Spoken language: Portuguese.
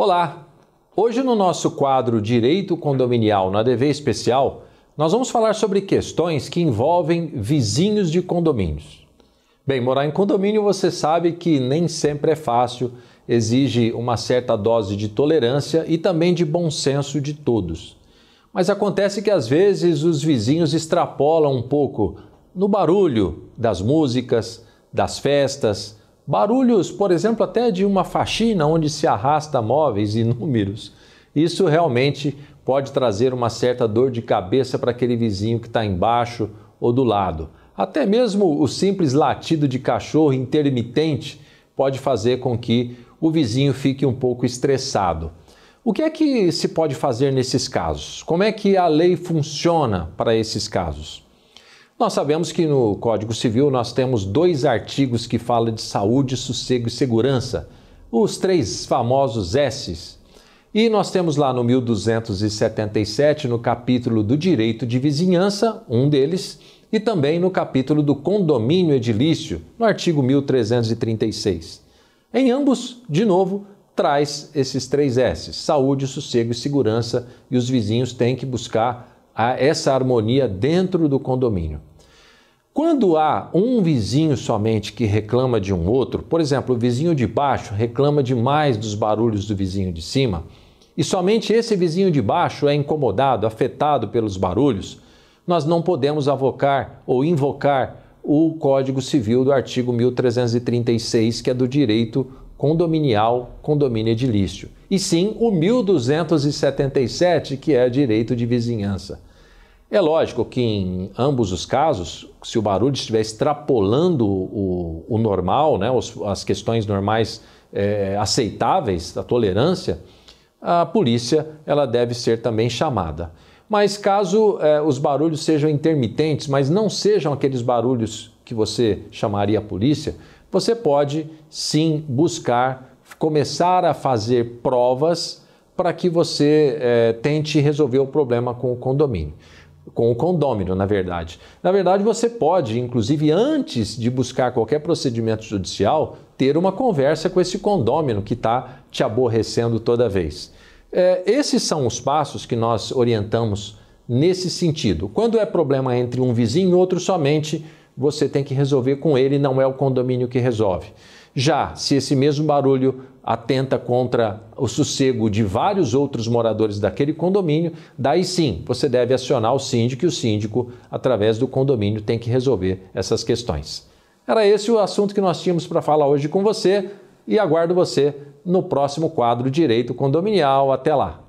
Olá! Hoje no nosso quadro Direito Condominial na DV Especial, nós vamos falar sobre questões que envolvem vizinhos de condomínios. Bem, morar em condomínio você sabe que nem sempre é fácil, exige uma certa dose de tolerância e também de bom senso de todos. Mas acontece que às vezes os vizinhos extrapolam um pouco no barulho das músicas, das festas, Barulhos, por exemplo, até de uma faxina onde se arrasta móveis inúmeros. Isso realmente pode trazer uma certa dor de cabeça para aquele vizinho que está embaixo ou do lado. Até mesmo o simples latido de cachorro intermitente pode fazer com que o vizinho fique um pouco estressado. O que é que se pode fazer nesses casos? Como é que a lei funciona para esses casos? Nós sabemos que no Código Civil nós temos dois artigos que falam de saúde, sossego e segurança, os três famosos S's. E nós temos lá no 1277, no capítulo do direito de vizinhança, um deles, e também no capítulo do condomínio edilício, no artigo 1336. Em ambos, de novo, traz esses três S's: saúde, sossego e segurança, e os vizinhos têm que buscar essa harmonia dentro do condomínio. Quando há um vizinho somente que reclama de um outro, por exemplo, o vizinho de baixo reclama demais dos barulhos do vizinho de cima, e somente esse vizinho de baixo é incomodado, afetado pelos barulhos, nós não podemos avocar ou invocar o Código Civil do artigo 1336, que é do direito condominial, condomínio edilício, e sim o 1277, que é direito de vizinhança. É lógico que em ambos os casos, se o barulho estiver extrapolando o, o normal, né, os, as questões normais é, aceitáveis, a tolerância, a polícia ela deve ser também chamada. Mas caso é, os barulhos sejam intermitentes, mas não sejam aqueles barulhos que você chamaria a polícia, você pode sim buscar começar a fazer provas para que você é, tente resolver o problema com o condomínio com o condômino, na verdade. Na verdade, você pode, inclusive antes de buscar qualquer procedimento judicial, ter uma conversa com esse condômino que está te aborrecendo toda vez. É, esses são os passos que nós orientamos nesse sentido. Quando é problema entre um vizinho e outro somente, você tem que resolver com ele, não é o condomínio que resolve. Já se esse mesmo barulho atenta contra o sossego de vários outros moradores daquele condomínio, daí sim você deve acionar o síndico e o síndico, através do condomínio, tem que resolver essas questões. Era esse o assunto que nós tínhamos para falar hoje com você e aguardo você no próximo quadro Direito Condominial. Até lá!